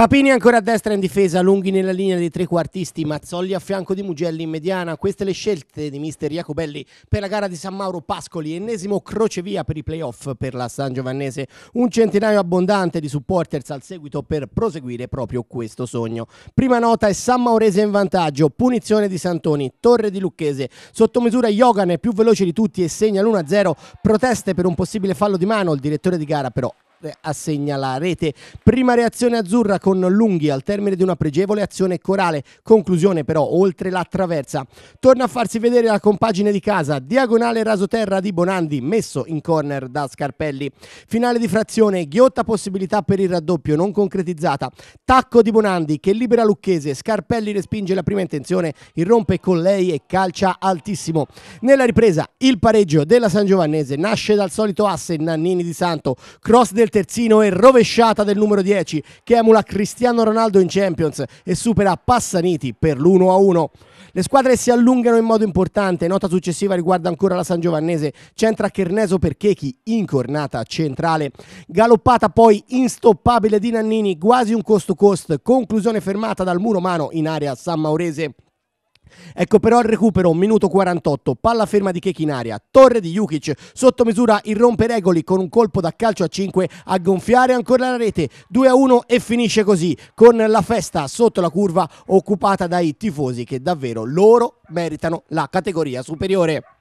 Papini ancora a destra in difesa, lunghi nella linea dei trequartisti, Mazzolli a fianco di Mugelli in mediana. Queste le scelte di mister Jacobelli per la gara di San Mauro Pascoli, ennesimo crocevia per i playoff per la San Giovannese. Un centinaio abbondante di supporters al seguito per proseguire proprio questo sogno. Prima nota è San Maurese in vantaggio, punizione di Santoni, Torre di Lucchese. Sotto misura Yogan è più veloce di tutti e segna l'1-0. Proteste per un possibile fallo di mano, il direttore di gara però a segnalare. Rete. Prima reazione azzurra con Lunghi al termine di una pregevole azione corale. Conclusione però oltre la traversa. Torna a farsi vedere la compagine di casa. Diagonale rasoterra di Bonandi messo in corner da Scarpelli. Finale di frazione. Ghiotta possibilità per il raddoppio non concretizzata. Tacco di Bonandi che libera Lucchese. Scarpelli respinge la prima intenzione. Irrompe con lei e calcia altissimo. Nella ripresa il pareggio della San Giovannese nasce dal solito asse Nannini di Santo. Cross del terzino e rovesciata del numero 10 che emula Cristiano Ronaldo in Champions e supera Passaniti per l'1-1. Le squadre si allungano in modo importante, nota successiva riguarda ancora la San Giovannese, centra Cherneso per Chechi, incornata centrale. Galoppata poi instoppabile di Nannini, quasi un costo cost, conclusione fermata dal muro mano in area San Maurese. Ecco però il recupero, minuto 48, palla ferma di Kekin in aria, torre di Jukic, sotto misura irrompe Regoli con un colpo da calcio a 5 a gonfiare ancora la rete, 2 a 1 e finisce così, con la festa sotto la curva occupata dai tifosi che davvero loro meritano la categoria superiore.